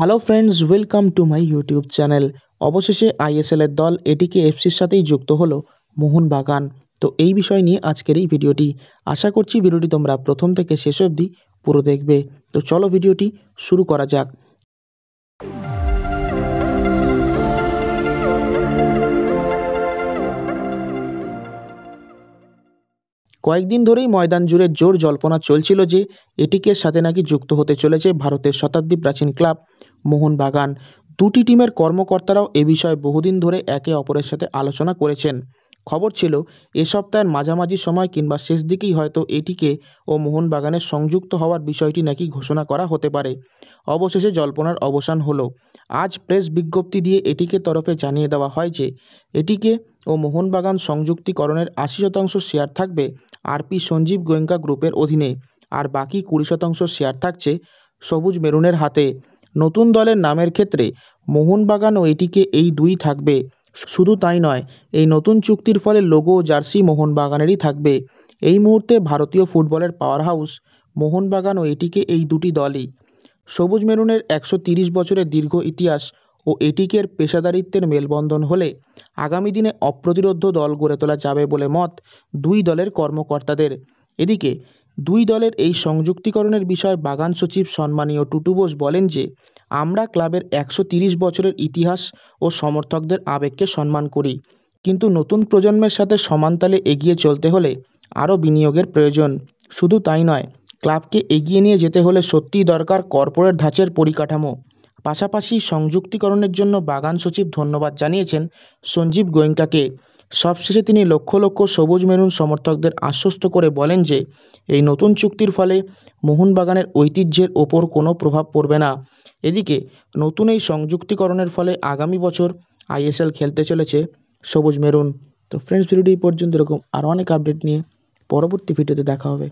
hello friends welcome to my YouTube channel অবশেষে এর দল এটিকে এফসির সাথেই যুক্ত হলো মোহনবাগান তো এই বিষয় নিয়ে আজকের এই ভিডিওটি আশা করছি ভিডিওটি তোমরা প্রথম থেকে শেষ অবধি পুরো দেখবে তো চলো ভিডিওটি শুরু করা যাক কয়েকদিন ধরেই ময়দান জুড়ে জোর জল্পনা চলছিল যে এটিকের সাথে নাকি যুক্ত হতে চলেছে ভারতের শতাব্দী প্রাচীন ক্লাব মোহনবাগান দুটি টিমের কর্মকর্তারাও এ বিষয়ে বহুদিন ধরে একে অপরের সাথে আলোচনা করেছেন খবর ছিল এ সপ্তাহের মাঝামাঝি সময় কিংবা শেষ দিকেই হয়তো এটিকে ও মোহনবাগানের সংযুক্ত হওয়ার বিষয়টি নাকি ঘোষণা করা হতে পারে অবশেষে জল্পনার অবসান হলো আজ প্রেস বিজ্ঞপ্তি দিয়ে এটিকে তরফে জানিয়ে দেওয়া হয় যে এটিকে ও মোহনবাগান সংযুক্তিকরণের আশি শতাংশ শেয়ার থাকবে আরপি সঞ্জীব গোয়েঙ্কা গ্রুপের অধীনে আর বাকি কুড়ি শতাংশ শেয়ার থাকছে সবুজ মেরুনের হাতে নতুন দলের নামের ক্ষেত্রে মোহনবাগানও এটিকে এই দুই থাকবে শুধু তাই নয় এই নতুন চুক্তির ফলে লোগো জার্সি মোহনবাগানেরই থাকবে এই মুহূর্তে ভারতীয় ফুটবলের পাওয়ার হাউস মোহনবাগান ও এটিকে এই দুটি দলই সবুজ মেরুনের একশো বছরের দীর্ঘ ইতিহাস ও এটিকের পেশাদারিত্বের মেলবন্ধন হলে আগামী দিনে অপ্রতিরোধ্য দল গড়ে তোলা যাবে বলে মত দুই দলের কর্মকর্তাদের এদিকে দুই দলের এই সংযুক্তিকরণের বিষয়ে বাগান সচিব সম্মানীয় টুটু বোস বলেন যে আমরা ক্লাবের একশো বছরের ইতিহাস ও সমর্থকদের আবেগকে সম্মান করি কিন্তু নতুন প্রজন্মের সাথে সমানতালে এগিয়ে চলতে হলে আরও বিনিয়োগের প্রয়োজন শুধু তাই নয় ক্লাবকে এগিয়ে নিয়ে যেতে হলে সত্যিই দরকার কর্পোরেট ধাঁচের পরিকাঠামো পাশাপাশি সংযুক্তিকরণের জন্য বাগান সচিব ধন্যবাদ জানিয়েছেন সঞ্জীব গোয়েঙ্কাকে সবশেষে তিনি লক্ষ লক্ষ সবুজ মেরুন সমর্থকদের আশ্বস্ত করে বলেন যে এই নতুন চুক্তির ফলে মোহনবাগানের ঐতিহ্যের ওপর কোনো প্রভাব পড়বে না এদিকে নতুন এই সংযুক্তিকরণের ফলে আগামী বছর আইএসএল খেলতে চলেছে সবুজ মেরুন তো ফ্রেন্ডস ভিডিওটি পর্যন্ত এরকম আরও অনেক আপডেট নিয়ে পরবর্তী ভিডিওতে দেখা হবে